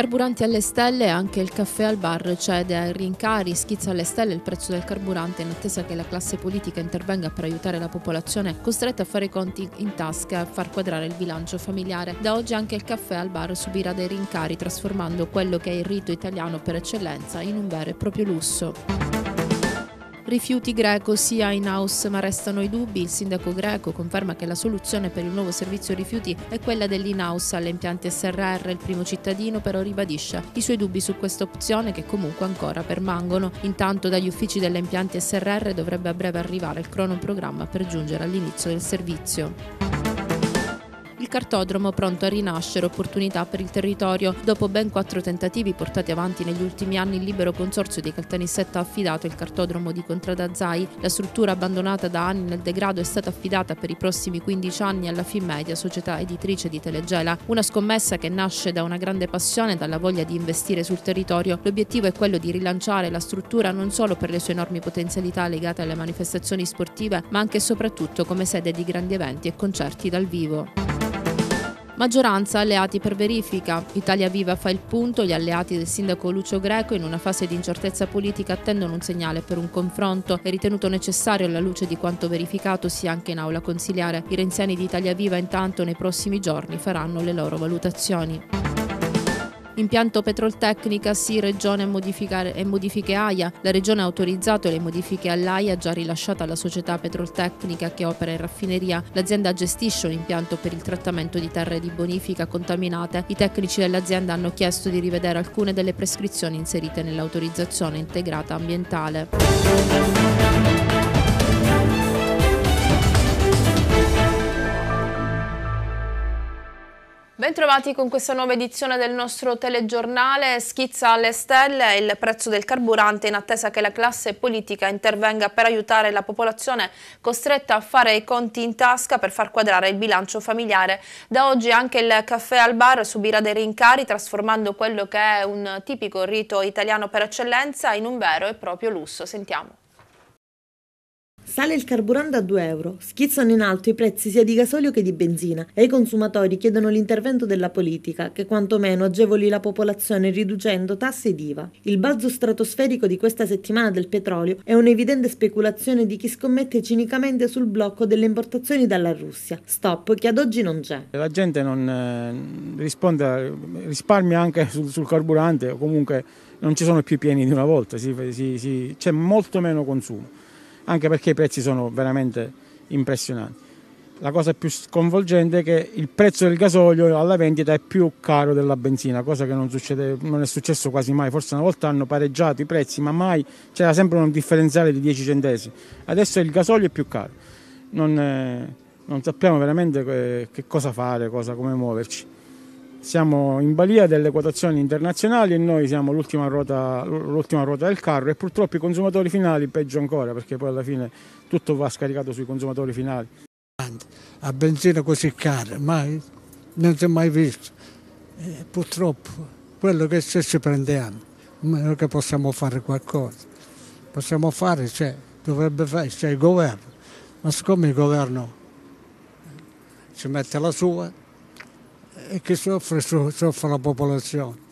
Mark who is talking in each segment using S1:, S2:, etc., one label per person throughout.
S1: Carburanti alle stelle, anche il caffè al bar cede ai rincari, schizza alle stelle il prezzo del carburante in attesa che la classe politica intervenga per aiutare la popolazione costretta a fare i conti in tasca e a far quadrare il bilancio familiare. Da oggi anche il caffè al bar subirà dei rincari trasformando quello che è il rito italiano per eccellenza in un vero e proprio lusso. Rifiuti greco sia in house ma restano i dubbi. Il sindaco greco conferma che la soluzione per il nuovo servizio rifiuti è quella dell'in house alle impianti SRR. Il primo cittadino però ribadisce i suoi dubbi su questa opzione che comunque ancora permangono. Intanto dagli uffici delle impianti SRR dovrebbe a breve arrivare il cronoprogramma per giungere all'inizio del servizio cartodromo pronto a rinascere, opportunità per il territorio. Dopo ben quattro tentativi portati avanti negli ultimi anni, il libero consorzio di Caltanissetta ha affidato il cartodromo di Contrada Zai. La struttura abbandonata da anni nel degrado è stata affidata per i prossimi 15 anni alla Finmedia, società editrice di Telegela. Una scommessa che nasce da una grande passione e dalla voglia di investire sul territorio. L'obiettivo è quello di rilanciare la struttura non solo per le sue enormi potenzialità legate alle manifestazioni sportive, ma anche e soprattutto come sede di grandi eventi e concerti dal vivo. Maggioranza alleati per verifica. Italia Viva fa il punto, gli alleati del sindaco Lucio Greco in una fase di incertezza politica attendono un segnale per un confronto. È ritenuto necessario alla luce di quanto verificato sia anche in aula consiliare. I renziani di Italia Viva intanto nei prossimi giorni faranno le loro valutazioni. Impianto Petroltecnica sì, Regione e, modifiche AIA. La Regione ha autorizzato le modifiche all'AIA già rilasciata alla società petroltecnica che opera in raffineria. L'azienda gestisce un impianto per il trattamento di terre di bonifica contaminate. I tecnici dell'azienda hanno chiesto di rivedere alcune delle prescrizioni inserite nell'autorizzazione integrata ambientale. Bentrovati con questa nuova edizione del nostro telegiornale. Schizza alle stelle il prezzo del carburante in attesa che la classe politica intervenga per aiutare la popolazione costretta a fare i conti in tasca per far quadrare il bilancio familiare. Da oggi anche il caffè al bar subirà dei rincari trasformando quello che è un tipico rito italiano per eccellenza in un vero e proprio lusso. Sentiamo.
S2: Sale il carburante a 2 euro, schizzano in alto i prezzi sia di gasolio che di benzina e i consumatori chiedono l'intervento della politica che quantomeno agevoli la popolazione riducendo tasse ed IVA. Il balzo stratosferico di questa settimana del petrolio è un'evidente speculazione di chi scommette cinicamente sul blocco delle importazioni dalla Russia, stop che ad oggi non c'è. La gente non eh, risponde,
S3: risparmia anche sul, sul carburante o comunque non ci sono più pieni di una volta, c'è molto meno consumo anche perché i prezzi sono veramente impressionanti. La cosa più sconvolgente è che il prezzo del gasolio alla vendita è più caro della benzina, cosa che non, succede, non è successo quasi mai, forse una volta hanno pareggiato i prezzi, ma mai c'era sempre un differenziale di 10 centesimi. Adesso il gasolio è più caro. Non, eh, non sappiamo veramente che cosa fare, cosa, come muoverci siamo in balia delle quotazioni internazionali e noi siamo l'ultima ruota, l'ultima ruota, del carro e purtroppo i consumatori finali peggio ancora perché poi alla fine tutto va scaricato sui consumatori finali. A benzina così cara, mai, non si è mai visto. E purtroppo quello che se ci prendiamo, meno che possiamo fare qualcosa. Possiamo fare, cioè, dovrebbe fare, c'è cioè, il governo, ma siccome il governo ci mette la sua, e eh, che soffre, soffre la popolazione.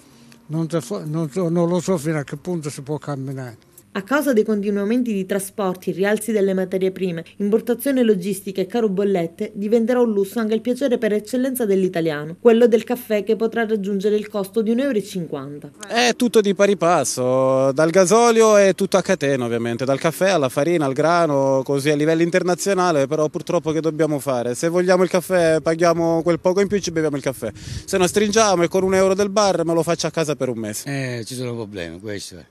S3: Non, non, non lo so fino a che punto si può camminare.
S2: A causa dei continui aumenti di trasporti, rialzi delle materie prime, importazione logistica e caro bollette, diventerà un lusso anche il piacere per eccellenza dell'italiano, quello del caffè che potrà raggiungere il costo di 1,50 euro.
S4: È tutto di pari passo, dal gasolio è tutto a catena ovviamente, dal caffè alla farina, al grano, così a livello internazionale, però purtroppo che dobbiamo fare? Se vogliamo il caffè paghiamo quel poco in più e ci beviamo il caffè, se no stringiamo e con un euro del bar me lo faccio a casa per un mese.
S3: Eh, ci sono problemi, questo è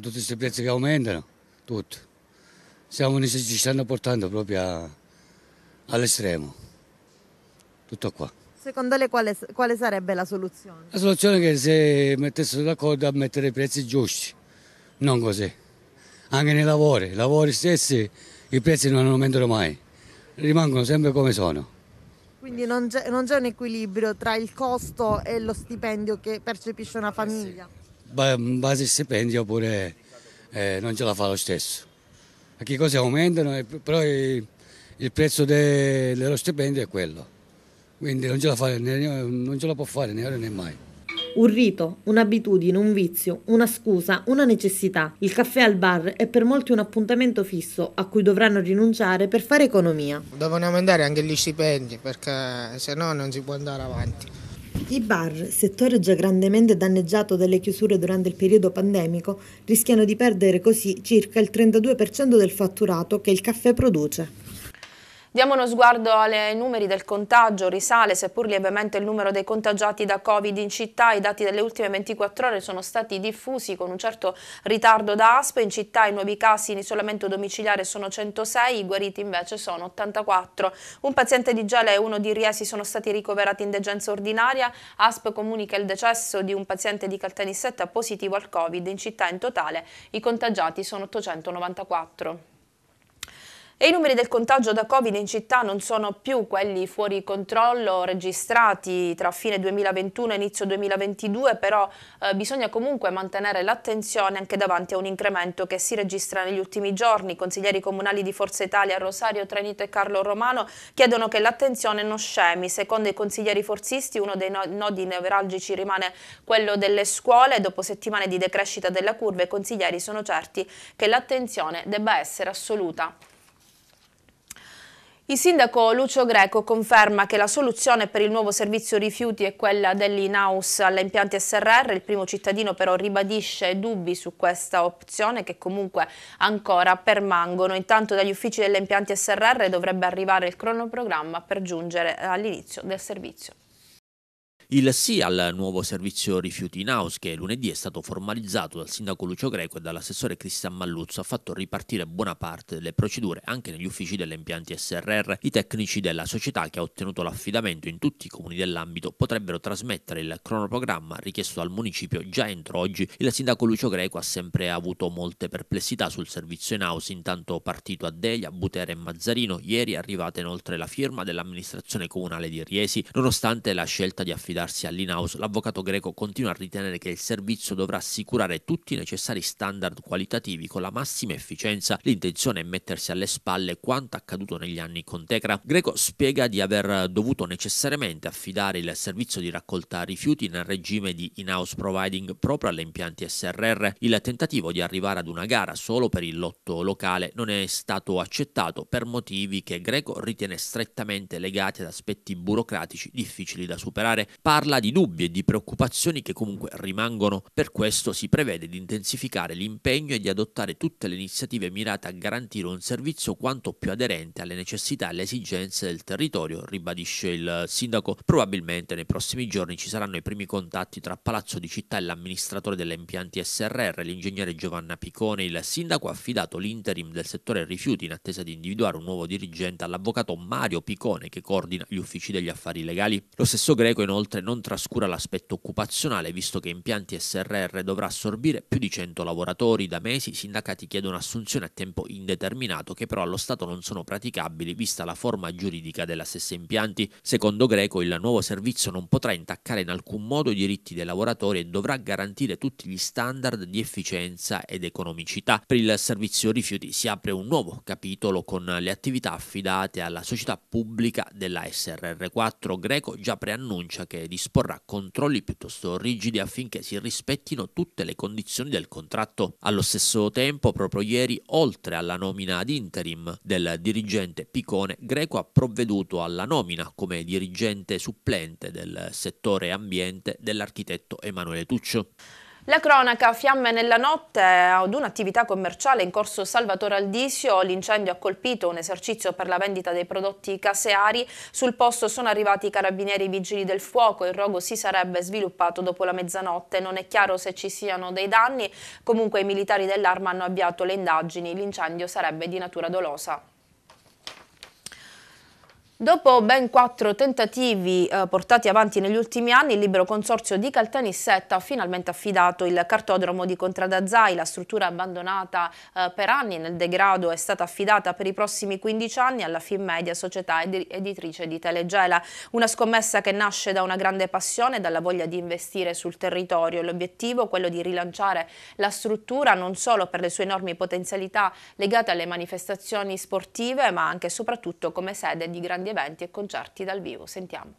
S3: con tutti questi prezzi che aumentano, tutto. Siamo, ci stanno portando proprio all'estremo. Tutto qua.
S2: Secondo lei quale, quale, sarebbe la soluzione?
S3: La soluzione è che se mettessero d'accordo a mettere i prezzi giusti, non così. Anche nei lavori, i lavori stessi i prezzi non aumentano mai, rimangono sempre come sono.
S2: Quindi non c'è, un equilibrio tra il costo e lo stipendio che percepisce una eh famiglia?
S3: base stipendio oppure eh, non ce la fa lo stesso. Perché cose aumentano, eh, però il prezzo de, dello stipendio è quello. Quindi non ce, fa, non ce la può fare né ora né mai.
S2: Un rito, un'abitudine, un vizio, una scusa, una necessità. Il caffè al bar è per molti un appuntamento fisso a cui dovranno rinunciare per fare economia. Devono aumentare anche gli stipendi perché se no non si può andare avanti. I bar, settore già grandemente danneggiato dalle chiusure durante il periodo pandemico, rischiano di perdere così circa il 32% del fatturato che il caffè produce.
S1: Diamo uno sguardo ai numeri del contagio, risale seppur lievemente il numero dei contagiati da Covid in città, i dati delle ultime 24 ore sono stati diffusi con un certo ritardo da ASP, in città i nuovi casi in isolamento domiciliare sono 106, i guariti invece sono 84. Un paziente di Gela e uno di Riesi sono stati ricoverati in degenza ordinaria, ASP comunica il decesso di un paziente di Caltanissetta positivo al Covid, in città in totale i contagiati sono 894. E i numeri del contagio da Covid in città non sono più quelli fuori controllo registrati tra fine 2021 e inizio 2022, però eh, bisogna comunque mantenere l'attenzione anche davanti a un incremento che si registra negli ultimi giorni. I consiglieri comunali di Forza Italia, Rosario Trenito e Carlo Romano chiedono che l'attenzione non scemi. Secondo i consiglieri forzisti uno dei nodi nevralgici rimane quello delle scuole. Dopo settimane di decrescita della curva i consiglieri sono certi che l'attenzione debba essere assoluta. Il sindaco Lucio Greco conferma che la soluzione per il nuovo servizio rifiuti è quella dell'in-house alle impianti SRR. Il primo cittadino però ribadisce dubbi su questa opzione che comunque ancora permangono. Intanto dagli uffici delle impianti SRR dovrebbe arrivare il cronoprogramma per giungere all'inizio del servizio.
S5: Il sì al nuovo servizio rifiuti in house che lunedì è stato formalizzato dal sindaco Lucio Greco e dall'assessore Cristian Malluzzo ha fatto ripartire buona parte delle procedure anche negli uffici delle impianti SRR. I tecnici della società che ha ottenuto l'affidamento in tutti i comuni dell'ambito potrebbero trasmettere il cronoprogramma richiesto dal municipio già entro oggi. Il sindaco Lucio Greco ha sempre avuto molte perplessità sul servizio in house, intanto partito a Delia, Butera e Mazzarino. Ieri è arrivata inoltre la firma dell'amministrazione comunale di Riesi, nonostante la scelta di affidamento affidarsi all'in-house, l'avvocato greco continua a ritenere che il servizio dovrà assicurare tutti i necessari standard qualitativi con la massima efficienza. L'intenzione è mettersi alle spalle quanto accaduto negli anni con Tecra. Greco spiega di aver dovuto necessariamente affidare il servizio di raccolta rifiuti nel regime di in-house providing proprio alle impianti SRR. Il tentativo di arrivare ad una gara solo per il lotto locale non è stato accettato per motivi che Greco ritiene strettamente legati ad aspetti burocratici difficili da superare parla di dubbi e di preoccupazioni che comunque rimangono. Per questo si prevede di intensificare l'impegno e di adottare tutte le iniziative mirate a garantire un servizio quanto più aderente alle necessità e alle esigenze del territorio, ribadisce il sindaco. Probabilmente nei prossimi giorni ci saranno i primi contatti tra Palazzo di Città e l'amministratore delle impianti SRR, l'ingegnere Giovanna Picone. Il sindaco ha affidato l'interim del settore rifiuti in attesa di individuare un nuovo dirigente all'avvocato Mario Picone che coordina gli uffici degli affari legali. Lo stesso Greco inoltre Inoltre cioè non trascura l'aspetto occupazionale, visto che Impianti SRR dovrà assorbire più di 100 lavoratori. Da mesi i sindacati chiedono assunzioni a tempo indeterminato, che però allo Stato non sono praticabili, vista la forma giuridica della stessa Impianti. Secondo Greco, il nuovo servizio non potrà intaccare in alcun modo i diritti dei lavoratori e dovrà garantire tutti gli standard di efficienza ed economicità. Per il servizio rifiuti si apre un nuovo capitolo con le attività affidate alla società pubblica della SRR4. Greco già preannuncia che disporrà controlli piuttosto rigidi affinché si rispettino tutte le condizioni del contratto. Allo stesso tempo, proprio ieri, oltre alla nomina ad interim del dirigente Picone, Greco ha provveduto alla nomina come dirigente supplente del settore ambiente dell'architetto Emanuele Tuccio.
S1: La cronaca fiamme nella notte ad un'attività commerciale in corso Salvatore Aldisio. L'incendio ha colpito un esercizio per la vendita dei prodotti caseari. Sul posto sono arrivati i carabinieri i vigili del fuoco. Il rogo si sarebbe sviluppato dopo la mezzanotte. Non è chiaro se ci siano dei danni. Comunque i militari dell'arma hanno avviato le indagini. L'incendio sarebbe di natura dolosa. Dopo ben quattro tentativi eh, portati avanti negli ultimi anni, il libero consorzio di Caltanissetta ha finalmente affidato il cartodromo di Contradazzai. La struttura abbandonata eh, per anni nel degrado è stata affidata per i prossimi 15 anni alla Finmedia, società ed editrice di Telegela. Una scommessa che nasce da una grande passione e dalla voglia di investire sul territorio. L'obiettivo è quello di rilanciare la struttura non solo per le sue enormi potenzialità legate alle manifestazioni sportive, ma anche e soprattutto come sede di grandi di eventi e concerti dal vivo. Sentiamo.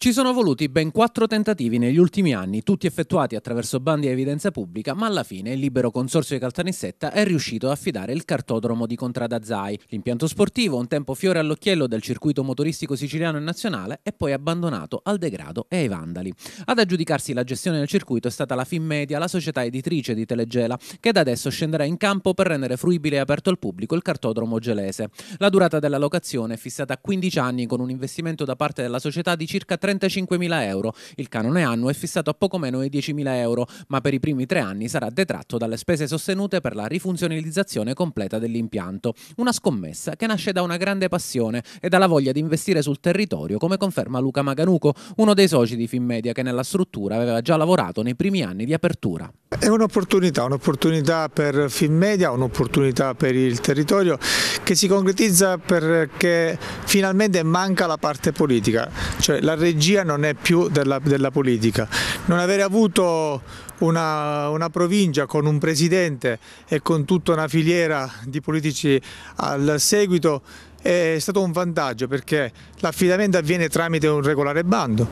S4: Ci sono voluti ben quattro tentativi negli ultimi anni, tutti effettuati attraverso bandi a evidenza pubblica, ma alla fine il libero consorzio di Caltanissetta è riuscito a affidare il cartodromo di Contrada Zai. l'impianto sportivo, un tempo fiore all'occhiello del circuito motoristico siciliano e nazionale, è poi abbandonato al degrado e ai vandali. Ad aggiudicarsi la gestione del circuito è stata la Finmedia, la società editrice di Telegela, che da adesso scenderà in campo per rendere fruibile e aperto al pubblico il cartodromo gelese. La durata della locazione è fissata a 15 anni con un investimento da parte della società di circa 30 35.000 euro. Il canone annuo è fissato a poco meno di 10.000 euro, ma per i primi tre anni sarà detratto dalle spese sostenute per la rifunzionalizzazione completa dell'impianto. Una scommessa che nasce da una grande passione e dalla voglia di investire sul territorio, come conferma Luca Maganuco, uno dei soci di Finmedia che nella struttura aveva già lavorato nei primi anni di apertura.
S3: È un'opportunità, un'opportunità per Finmedia, un'opportunità per il territorio che si concretizza perché finalmente manca la parte politica, cioè la regia non è più della, della politica. Non avere avuto una, una, provincia con un presidente e con tutta una filiera di politici al seguito è stato un vantaggio perché l'affidamento avviene tramite un regolare bando,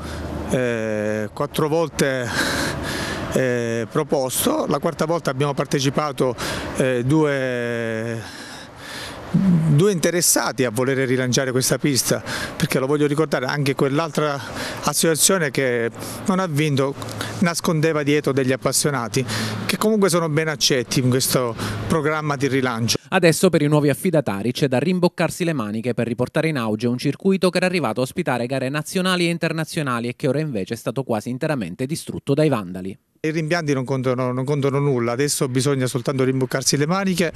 S3: eh, quattro volte eh, proposto. La quarta volta abbiamo partecipato eh, due due interessati a volere rilanciare questa pista perché lo voglio ricordare anche quell'altra associazione che non ha vinto nascondeva dietro degli appassionati che comunque sono ben accetti in questo programma di rilancio.
S4: Adesso per i nuovi affidatari c'è da rimboccarsi le maniche per riportare in auge un circuito che era arrivato a ospitare gare nazionali e internazionali e che ora invece è stato quasi interamente distrutto dai vandali.
S3: I rimpianti non contano, non contano nulla, adesso bisogna soltanto rimboccarsi le maniche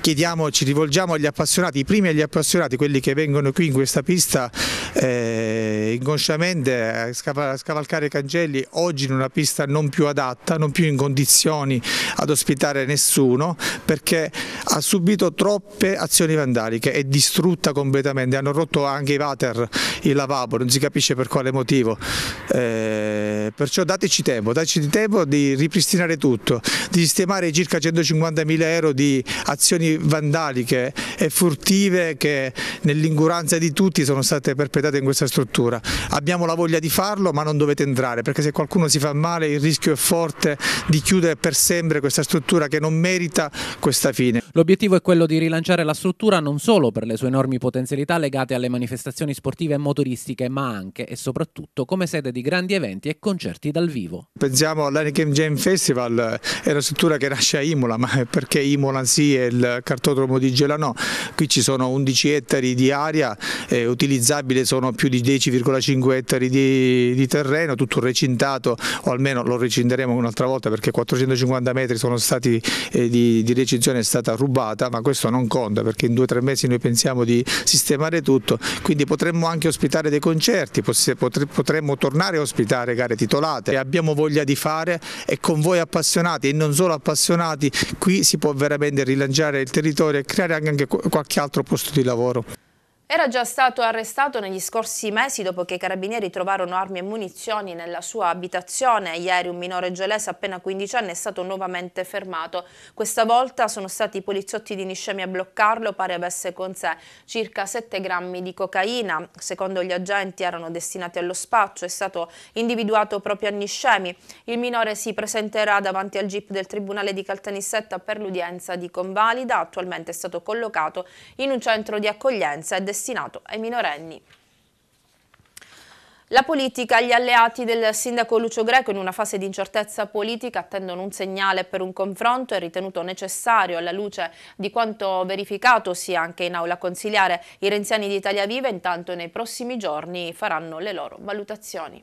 S3: chiediamo, ci rivolgiamo agli appassionati, i primi agli appassionati, quelli che vengono qui in questa pista eh, inconsciamente a scavalcare Cangelli, oggi in una pista non più adatta, non più in condizioni ad ospitare nessuno perché ha subito troppe azioni vandaliche, è distrutta completamente, hanno rotto anche i water, il lavabo, non si capisce per quale motivo, eh, perciò dateci tempo, dateci tempo di ripristinare tutto, di sistemare circa 150.000 euro di azioni azioni vandaliche e furtive che nell'inguranza di tutti sono state perpetrate in questa struttura. Abbiamo la voglia di farlo ma non dovete entrare perché se qualcuno si fa male il rischio è forte di chiudere per sempre questa struttura che non merita
S4: questa fine. L'obiettivo è quello di rilanciare la struttura non solo per le sue enormi potenzialità legate alle manifestazioni sportive e motoristiche ma anche e soprattutto come sede di grandi eventi e concerti dal vivo.
S3: Pensiamo all'Heineken Jam Festival, è una struttura che nasce a Imola ma perché Imola sì è il cartodromo di Gelano, qui ci sono 11 ettari di aria, eh, utilizzabile sono più di 10,5 ettari di, di, terreno, tutto recintato o almeno lo recinderemo un'altra volta perché 450 metri stati, eh, di, di recinzione è stata rubata, ma questo non conta perché in due o tre mesi noi pensiamo di sistemare tutto, quindi potremmo anche ospitare dei concerti, potremmo tornare a ospitare gare titolate e abbiamo voglia di fare e con voi appassionati e non solo appassionati qui si può veramente rilanciare il territorio e creare anche qualche altro posto di lavoro.
S1: Era già stato arrestato negli scorsi mesi dopo che i carabinieri trovarono armi e munizioni nella sua abitazione. Ieri un minore gelese appena 15 anni è stato nuovamente fermato. Questa volta sono stati i poliziotti di Niscemi a bloccarlo, pare avesse con sé circa 7 grammi di cocaina. Secondo gli agenti erano destinati allo spaccio, è stato individuato proprio a Niscemi. Il minore si presenterà davanti al GIP del Tribunale di Caltanissetta per l'udienza di convalida. Attualmente è stato collocato in un centro di accoglienza e destinato destinato ai minorenni. La politica, gli alleati del sindaco Lucio Greco in una fase di incertezza politica attendono un segnale per un confronto e ritenuto necessario alla luce di quanto verificato sia anche in aula consiliare. I renziani di Italia Viva intanto nei prossimi giorni faranno le loro valutazioni.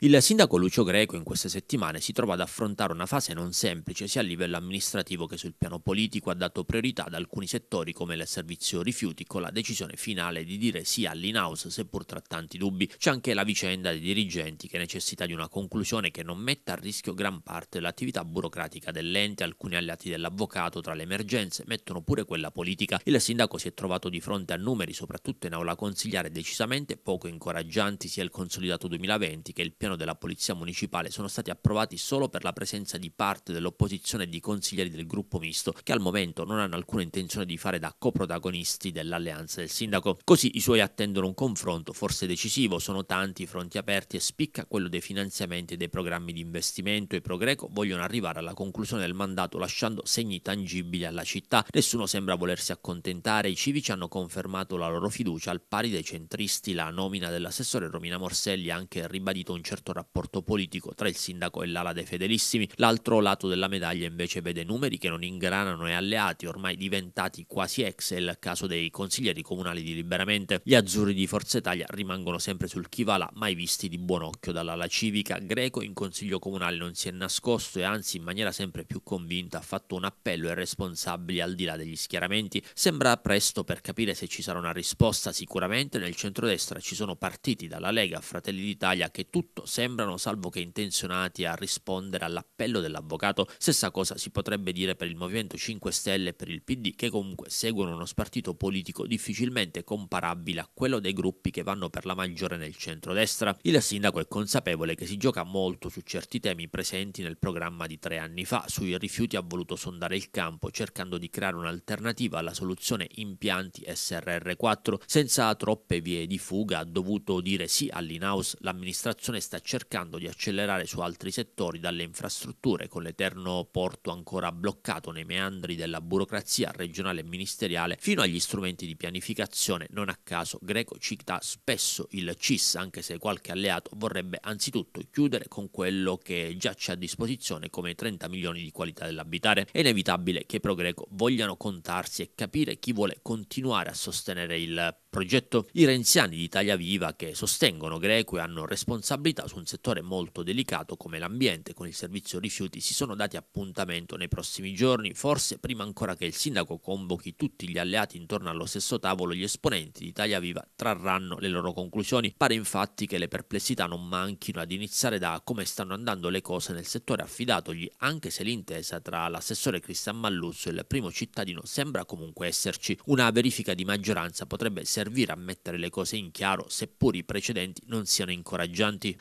S5: Il sindaco Lucio Greco in queste settimane si trova ad affrontare una fase non semplice sia a livello amministrativo che sul piano politico ha dato priorità ad alcuni settori come il servizio rifiuti con la decisione finale di dire sì all'in-house seppur tra tanti dubbi. C'è anche la vicenda dei dirigenti che necessita di una conclusione che non metta a rischio gran parte dell'attività burocratica dell'ente, alcuni alleati dell'avvocato tra le emergenze mettono pure quella politica. Il sindaco si è trovato di fronte a numeri soprattutto in aula consigliare decisamente poco incoraggianti sia il consolidato 2020 che il piano all'interno della Polizia Municipale sono stati approvati solo per la presenza di parte dell'opposizione e di consiglieri del gruppo misto, che al momento non hanno alcuna intenzione di fare da coprotagonisti dell'alleanza del sindaco. Così i suoi attendono un confronto forse decisivo, sono tanti i fronti aperti e spicca quello dei finanziamenti e dei programmi di investimento. I Progreco vogliono arrivare alla conclusione del mandato lasciando segni tangibili alla città. Nessuno sembra volersi accontentare, i civici hanno confermato la loro fiducia al pari dei centristi. La nomina dell'assessore Romina Morselli ha anche ribadito un certo certo rapporto politico tra il sindaco e l'ala dei fedelissimi, l'altro lato della medaglia invece vede numeri che non ingranano e alleati ormai diventati quasi ex, è il caso dei consiglieri comunali di Liberamente. Gli azzurri di Forza Italia rimangono sempre sul chi mai visti di buon occhio dall'ala civica. Greco in consiglio comunale non si è nascosto e anzi in maniera sempre più convinta ha fatto un appello ai responsabili al di là degli schieramenti. Sembra presto per capire se ci sarà una risposta, sicuramente nel centrodestra ci sono partiti dalla Lega Fratelli d'Italia che tutto sembrano, salvo che intenzionati a rispondere all'appello dell'avvocato. Stessa cosa si potrebbe dire per il Movimento 5 Stelle e per il PD, che comunque seguono uno spartito politico difficilmente comparabile a quello dei gruppi che vanno per la maggiore nel centrodestra. Il sindaco è consapevole che si gioca molto su certi temi presenti nel programma di tre anni fa. Sui rifiuti ha voluto sondare il campo, cercando di creare un'alternativa alla soluzione impianti SRR4. Senza troppe vie di fuga ha dovuto dire sì all'in-house, l'amministrazione sta sta cercando di accelerare su altri settori dalle infrastrutture, con l'eterno porto ancora bloccato nei meandri della burocrazia regionale e ministeriale, fino agli strumenti di pianificazione. Non a caso Greco cita spesso il CIS, anche se qualche alleato vorrebbe anzitutto chiudere con quello che già c'è a disposizione come 30 milioni di qualità dell'abitare. È inevitabile che i pro Greco vogliano contarsi e capire chi vuole continuare a sostenere il progetto i renziani di Italia Viva che sostengono Greco e hanno responsabilità su un settore molto delicato come l'ambiente con il servizio rifiuti si sono dati appuntamento nei prossimi giorni, forse prima ancora che il sindaco convochi tutti gli alleati intorno allo stesso tavolo gli esponenti di Italia Viva trarranno le loro conclusioni. Pare infatti che le perplessità non manchino ad iniziare da come stanno andando le cose nel settore affidatogli, anche se l'intesa tra l'assessore Cristian Malluzzo e il primo cittadino sembra comunque esserci. Una verifica di maggioranza potrebbe servire servire a mettere le cose in chiaro, seppur i precedenti non siano incoraggianti.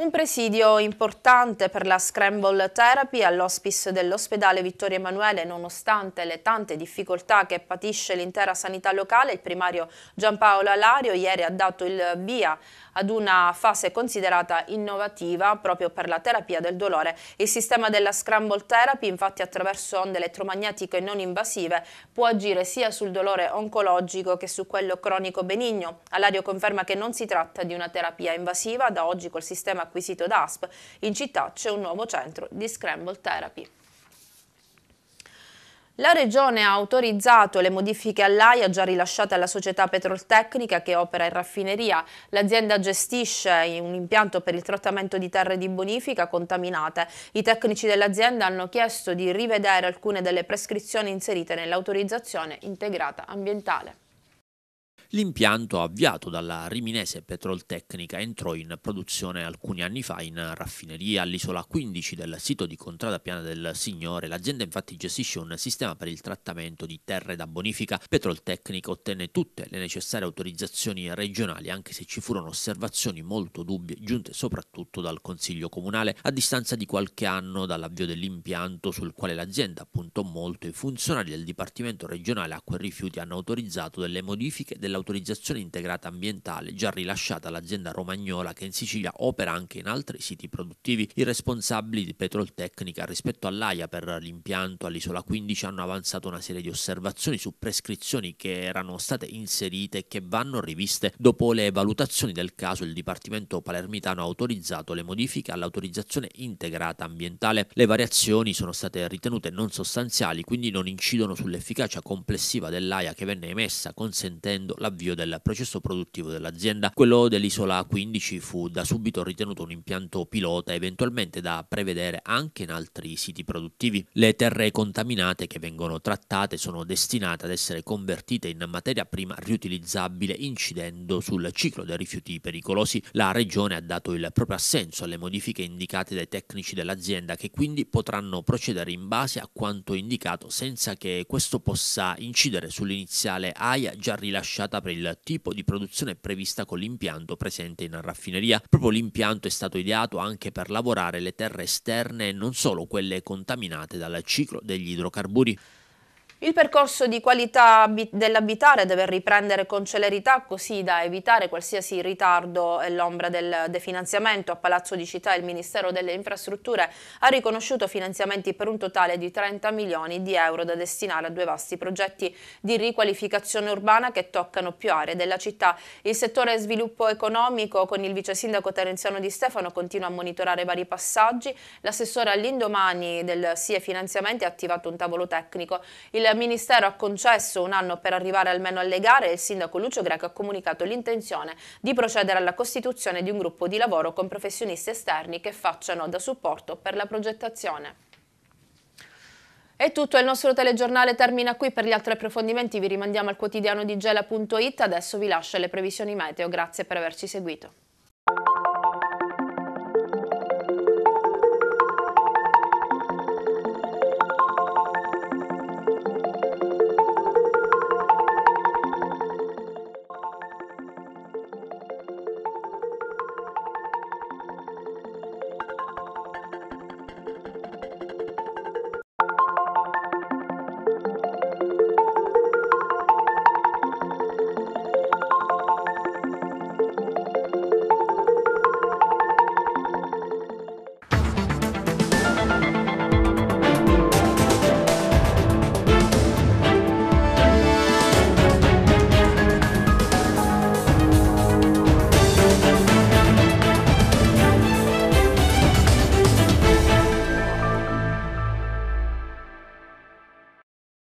S1: Un presidio importante per la Scramble Therapy all'ospice dell'ospedale Vittorio Emanuele, nonostante le tante difficoltà che patisce l'intera sanità locale, il primario Giampaolo Alario ieri ha dato il via ad una fase considerata innovativa proprio per la terapia del dolore. Il sistema della Scramble Therapy, infatti attraverso onde elettromagnetiche non invasive, può agire sia sul dolore oncologico che su quello cronico benigno. Alario conferma che non si tratta di una terapia invasiva, da oggi col sistema acquisito da ASP. In città c'è un nuovo centro di Scramble Therapy. La Regione ha autorizzato le modifiche all'AIA già rilasciate alla società petroltecnica che opera in raffineria. L'azienda gestisce un impianto per il trattamento di terre di bonifica contaminate. I tecnici dell'azienda hanno chiesto di rivedere alcune delle prescrizioni inserite nell'autorizzazione integrata ambientale.
S5: L'impianto avviato dalla riminese Petroltecnica entrò in produzione alcuni anni fa in raffineria all'isola 15 del sito di Contrada Piana del Signore. L'azienda infatti gestisce un sistema per il trattamento di terre da bonifica. Petroltecnica ottenne tutte le necessarie autorizzazioni regionali anche se ci furono osservazioni molto dubbie giunte soprattutto dal Consiglio Comunale a distanza di qualche anno dall'avvio dell'impianto sul quale l'azienda appuntò molto i funzionari del Dipartimento regionale acqua e rifiuti hanno autorizzato delle modifiche della l'autorizzazione integrata ambientale già rilasciata all'azienda romagnola che in Sicilia opera anche in altri siti produttivi. I responsabili di Petroltecnica rispetto all'AIA per l'impianto all'isola 15 hanno avanzato una serie di osservazioni su prescrizioni che erano state inserite e che vanno riviste. Dopo le valutazioni del caso il Dipartimento palermitano ha autorizzato le modifiche all'autorizzazione integrata ambientale. Le variazioni sono state ritenute non sostanziali quindi non incidono sull'efficacia complessiva dell'AIA che venne emessa consentendo la l'avvio del processo produttivo dell'azienda. Quello dell'isola 15 fu da subito ritenuto un impianto pilota eventualmente da prevedere anche in altri siti produttivi. Le terre contaminate che vengono trattate sono destinate ad essere convertite in materia prima riutilizzabile incidendo sul ciclo dei rifiuti pericolosi. La regione ha dato il proprio assenso alle modifiche indicate dai tecnici dell'azienda che quindi potranno procedere in base a quanto indicato senza che questo possa incidere sull'iniziale AIA già rilasciata sviluppata per il tipo di produzione prevista con l'impianto presente in raffineria. Proprio l'impianto è stato ideato anche per lavorare le terre esterne e non solo quelle contaminate dal ciclo degli idrocarburi.
S1: Il percorso di qualità dell'abitare deve riprendere con celerità così da evitare qualsiasi ritardo e l'ombra del definanziamento. A Palazzo di Città il Ministero delle Infrastrutture ha riconosciuto finanziamenti per un totale di 30 milioni di euro da destinare a due vasti progetti di riqualificazione urbana che toccano più aree della città. Il settore sviluppo economico con il vice sindaco Terenziano Di Stefano continua a monitorare vari passaggi. L'assessore all'indomani del SIE Finanziamenti ha attivato un tavolo tecnico. Il il Ministero ha concesso un anno per arrivare almeno alle gare e il sindaco Lucio Greco ha comunicato l'intenzione di procedere alla costituzione di un gruppo di lavoro con professionisti esterni che facciano da supporto per la progettazione. È tutto, il nostro telegiornale termina qui, per gli altri approfondimenti vi rimandiamo al quotidiano di Gela.it, adesso vi lascio le previsioni meteo, grazie per averci seguito.